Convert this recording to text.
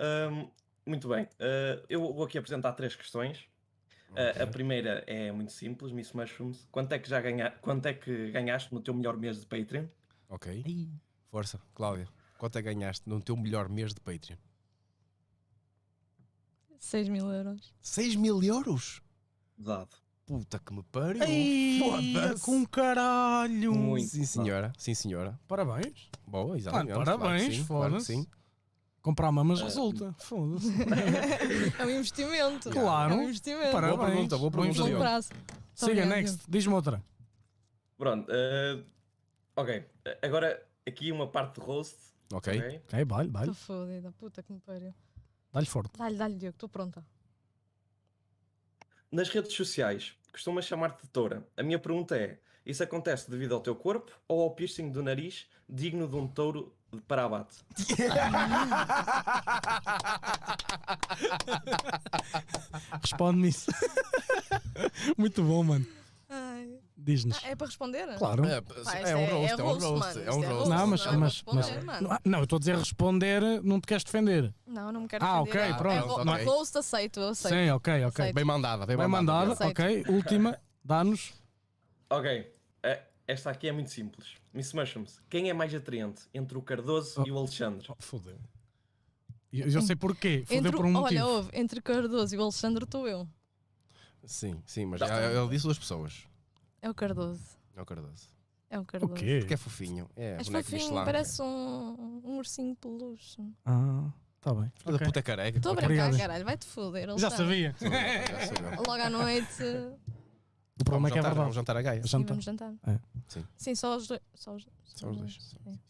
Um, muito bem, uh, eu vou aqui apresentar três questões. Ah, okay. Uh, a primeira é muito simples, Miss Mushrooms. Quanto é que já ganha... quanto é que ganhaste no teu melhor mês de Patreon? Ok. Força, Cláudia. Quanto é que ganhaste no teu melhor mês de Patreon? 6 mil euros. 6 mil euros? dado Puta que me pariu. Foda-se. Com caralho. Muito. Sim, senhora. Sim, senhora. Parabéns. Boa, exatamente. Ah, parabéns, claro sim, claro Comprar mamas é, resulta, foda-se. É um investimento. Claro. É um investimento. Parabéns. Boa pergunta, boa pergunta. Bom Siga, next. Diz-me outra. Pronto. Uh, ok. Agora, aqui uma parte de roast. Ok. Ok, okay vale, vale. Estou fodida, puta que me pariu. Dá-lhe forte. Dá-lhe, dá-lhe, Diogo, estou pronta. Nas redes sociais, costumas chamar-te de toura. A minha pergunta é: isso acontece devido ao teu corpo ou ao piercing do nariz digno de um touro para abate. Responde-me isso. Muito bom, mano. Diz-nos. Ah, é para responder? Claro. É, é, é, é um roast, é, é um roast. É um roast. É é não, mas. Não, mas, mas não, não, eu estou a dizer responder, não te queres defender. Não, não me quero ah, defender. Ah, ok, pronto. É, Roast aceito, aceito. Sim, ok, ok. Aceito. Bem mandada, bem, bem mandada. Ok, última, dá-nos. Ok. Esta aqui é muito simples. Miss Mushrooms, quem é mais atraente entre o Cardoso oh, e o oh, Alexandre? Oh, fodeu. Eu já sei porquê. Fudeu por um motivo. Olha, entre Cardoso e o Alexandre estou eu. Sim, sim, mas ele disse duas pessoas. É o Cardoso. É o Cardoso. É o cardoso. O quê? Porque é fofinho. É, é fofinho, parece um, um ursinho peluche. Ah, tá bem. Toda okay. puta careca. Estou a brincar, caralho. Vai-te foder. Já sabia. Logo à noite... O problema é que é verdade. Vamos jantar a Gaia. Jantar. Vamos jantar. É. Sim, Sim só os dois. Só os, só só os dois. dois.